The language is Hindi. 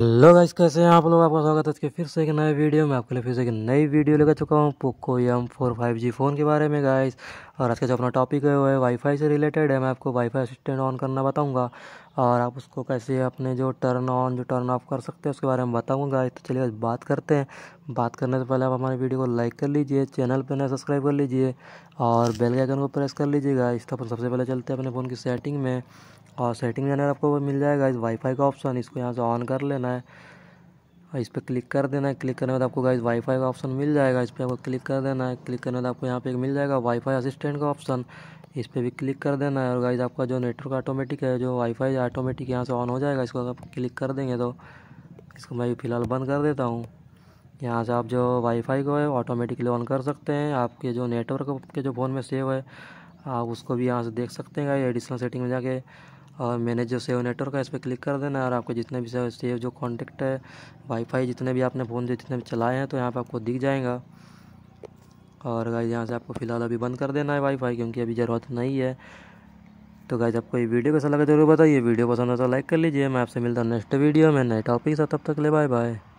हेलो गाइस कैसे हैं आप लोग आपका स्वागत है इसके फिर से एक नए वीडियो में आपके लिए फिर से एक नई वीडियो लेकर चुका हूँ Poco M four five G phone के बारे में गाइस और आज का जो अपना टॉपिक है वो है वाईफाई से रिलेटेड है मैं आपको वाईफाई असिस्टेंट ऑन करना बताऊंगा और आप उसको कैसे अपने जो टर्न ऑन जो टर्न ऑफ कर सकते हैं उसके बारे में बताऊंगा तो चलिए आज बात करते हैं बात करने से पहले आप हमारे वीडियो को लाइक कर लीजिए चैनल पर नया सब्सक्राइब कर लीजिए और बेल के आइकन को प्रेस कर लीजिएगा इस तरफ सबसे पहले चलते हैं अपने फ़ोन की सेटिंग में और सेटिंग में आपको मिल जाएगा इस वाईफाई का ऑप्शन इसको यहाँ से ऑन कर लेना है और इस पर क्लिक कर देना है क्लिक करने के बाद आपको गाइज वाईफाई का ऑप्शन मिल जाएगा इस पर आपको क्लिक कर देना है क्लिक करने के बाद आपको यहाँ पे एक मिल जाएगा वाईफाई असिस्टेंट का ऑप्शन इस पर भी क्लिक कर देना है और गाइज आपका जो नेटवर्क ऑटोमेटिक है जो वाईफाई ऑटोमेटिक यहाँ से ऑन हो जाएगा इसको अगर आप क्लिक कर देंगे तो इसको मैं फ़िलहाल बंद कर देता हूँ यहाँ से आप जो वाईफाई को है ऑटोमेटिकली ऑन कर सकते हैं आपके जो नेटवर्क के जो फ़ोन में सेव है आप उसको भी यहाँ से देख सकते हैं गाइज एडिशनल सेटिंग में जाके और मैंने जो सेव नेटवर्क है इस पर क्लिक कर देना और आपको जितने भी सेव सेव जो कॉन्टेक्ट है वाईफाई जितने भी आपने फ़ोन जो जितने भी चलाए हैं तो यहाँ पर आपको दिख जाएगा और गाइज यहाँ से आपको फ़िलहाल अभी बंद कर देना है वाईफाई क्योंकि अभी ज़रूरत नहीं है तो गाइज आपको ये वीडियो कैसा लगा जरूर बताइए वीडियो पसंद हो तो लाइक कर लीजिए मैं आपसे मिलता हूँ नेक्स्ट वीडियो में नए टॉपिक से तब तक ले बाय बाय